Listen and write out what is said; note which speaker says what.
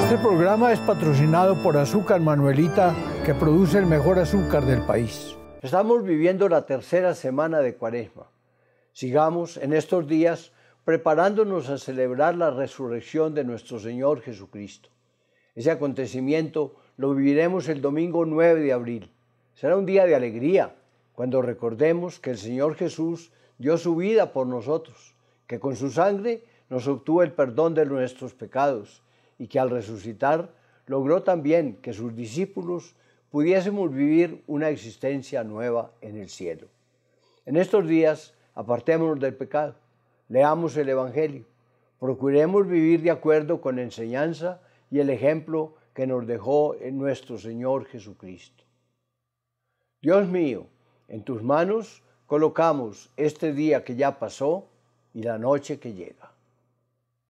Speaker 1: Este programa es patrocinado por Azúcar Manuelita, que produce el mejor azúcar del país.
Speaker 2: Estamos viviendo la tercera semana de Cuaresma. Sigamos en estos días preparándonos a celebrar la resurrección de nuestro Señor Jesucristo. Ese acontecimiento lo viviremos el domingo 9 de abril. Será un día de alegría cuando recordemos que el Señor Jesús dio su vida por nosotros, que con su sangre nos obtuvo el perdón de nuestros pecados y que al resucitar logró también que sus discípulos pudiésemos vivir una existencia nueva en el cielo. En estos días, apartémonos del pecado, leamos el Evangelio, procuremos vivir de acuerdo con la enseñanza y el ejemplo que nos dejó nuestro Señor Jesucristo. Dios mío, en tus manos colocamos este día que ya pasó y la noche que llega.